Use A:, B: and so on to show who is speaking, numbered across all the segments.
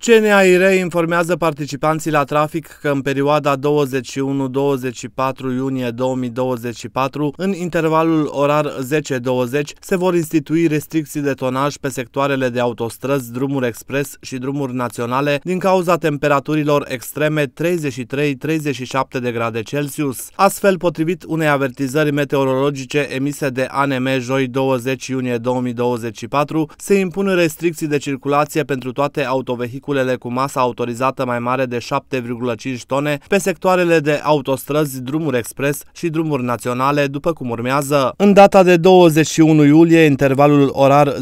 A: CNAIR informează participanții la trafic că în perioada 21-24 iunie 2024, în intervalul orar 10-20, se vor institui restricții de tonaj pe sectoarele de autostrăzi, drumuri expres și drumuri naționale din cauza temperaturilor extreme 33-37 de grade Celsius. Astfel, potrivit unei avertizări meteorologice emise de ANM joi 20 iunie 2024, se impun restricții de circulație pentru toate autovehiculele vehiculele cu masa autorizată mai mare de 7,5 tone pe sectoarele de autostrăzi, drumuri expres și drumuri naționale, după cum urmează. În data de 21 iulie, intervalul orar 10-20,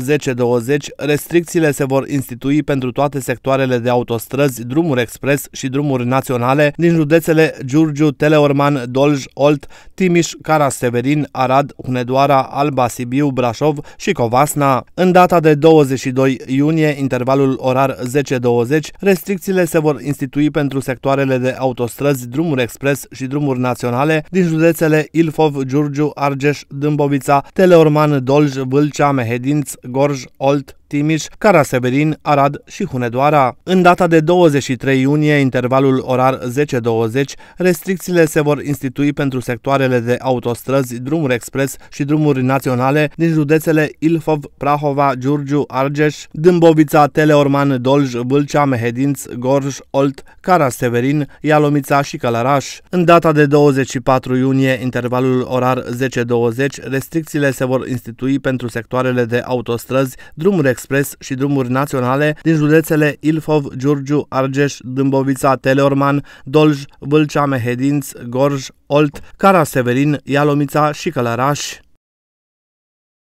A: restricțiile se vor institui pentru toate sectoarele de autostrăzi, drumuri expres și drumuri naționale din județele Giurgiu, Teleorman, Dolj, Olt, Timiș, Cara-Severin, Arad, Hunedoara, Alba, Sibiu, Brașov și Covasna. În data de 22 iunie, intervalul orar 10-20, 2020, restricțiile se vor institui pentru sectoarele de autostrăzi, drumuri expres și drumuri naționale din județele Ilfov, Giurgiu, Argeș, Dâmbovița, Teleorman, Dolj, Vâlcea, Mehedinț, Gorj, Olt, Timiș, Caraseverin, Arad și Hunedoara. În data de 23 iunie, intervalul orar 10-20, restricțiile se vor institui pentru sectoarele de autostrăzi, drumuri expres și drumuri naționale din județele Ilfov, Prahova, Giurgiu, Argeș, Dâmbovița, Teleorman, Dolj, Vâlcea, Mehedinți, Gorj, Olt, Caraseverin, Ialomița și Călăraș. În data de 24 iunie, intervalul orar 10-20, restricțiile se vor institui pentru sectoarele de autostrăzi, drumuri expres și drumuri naționale din județele Ilfov, Giurgiu, Argeș, Dâmbovița, Teleorman, Dolj, Vâlcea, Mehedinți, Gorj, Olt, Cara Severin, Ialomița și Călăraș.